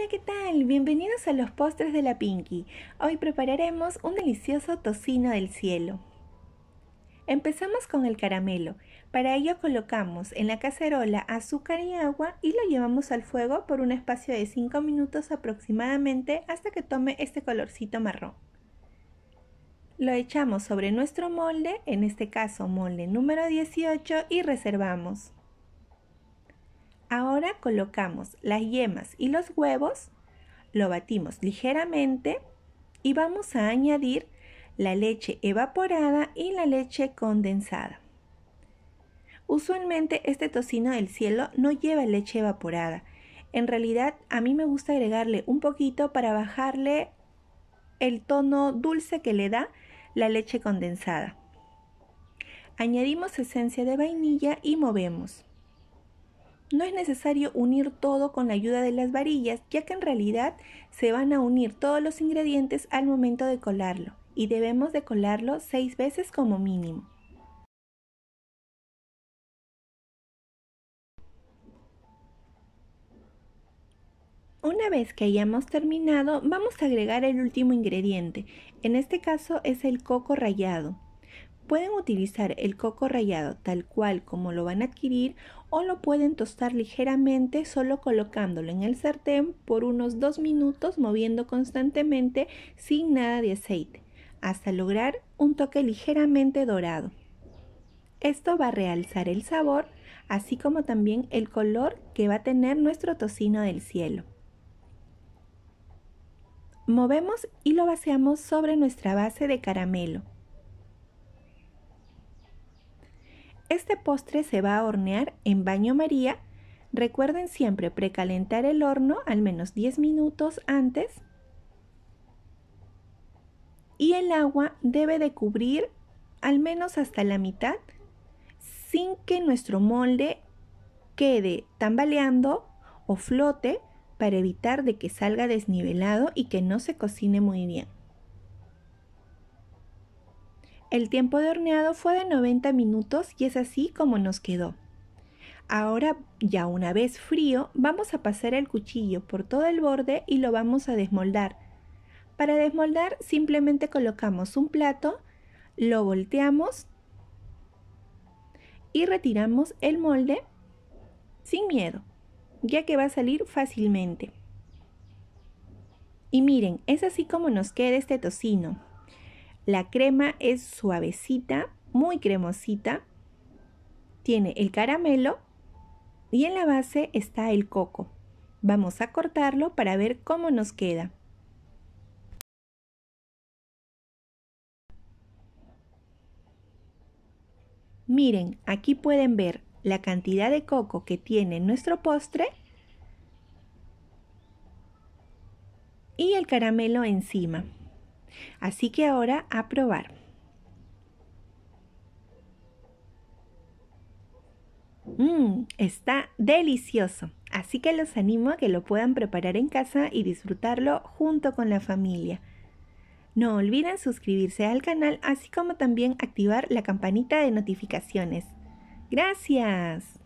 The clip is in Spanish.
Hola, ¿qué tal? Bienvenidos a los postres de la Pinky. Hoy prepararemos un delicioso tocino del cielo. Empezamos con el caramelo. Para ello colocamos en la cacerola azúcar y agua y lo llevamos al fuego por un espacio de 5 minutos aproximadamente hasta que tome este colorcito marrón. Lo echamos sobre nuestro molde, en este caso molde número 18, y reservamos. Ahora colocamos las yemas y los huevos, lo batimos ligeramente y vamos a añadir la leche evaporada y la leche condensada. Usualmente este tocino del cielo no lleva leche evaporada. En realidad a mí me gusta agregarle un poquito para bajarle el tono dulce que le da la leche condensada. Añadimos esencia de vainilla y movemos. No es necesario unir todo con la ayuda de las varillas, ya que en realidad se van a unir todos los ingredientes al momento de colarlo y debemos de colarlo seis veces como mínimo. Una vez que hayamos terminado, vamos a agregar el último ingrediente, en este caso es el coco rallado. Pueden utilizar el coco rallado tal cual como lo van a adquirir o lo pueden tostar ligeramente solo colocándolo en el sartén por unos 2 minutos moviendo constantemente sin nada de aceite hasta lograr un toque ligeramente dorado. Esto va a realzar el sabor, así como también el color que va a tener nuestro tocino del cielo. Movemos y lo vaciamos sobre nuestra base de caramelo. Este postre se va a hornear en baño María. Recuerden siempre precalentar el horno al menos 10 minutos antes y el agua debe de cubrir al menos hasta la mitad sin que nuestro molde quede tambaleando o flote para evitar de que salga desnivelado y que no se cocine muy bien. El tiempo de horneado fue de 90 minutos y es así como nos quedó. Ahora, ya una vez frío, vamos a pasar el cuchillo por todo el borde y lo vamos a desmoldar. Para desmoldar simplemente colocamos un plato, lo volteamos y retiramos el molde sin miedo, ya que va a salir fácilmente. Y miren, es así como nos queda este tocino. La crema es suavecita, muy cremosita. Tiene el caramelo y en la base está el coco. Vamos a cortarlo para ver cómo nos queda. Miren, aquí pueden ver la cantidad de coco que tiene nuestro postre y el caramelo encima. Así que ahora a probar. Mmm, está delicioso. Así que los animo a que lo puedan preparar en casa y disfrutarlo junto con la familia. No olviden suscribirse al canal, así como también activar la campanita de notificaciones. Gracias.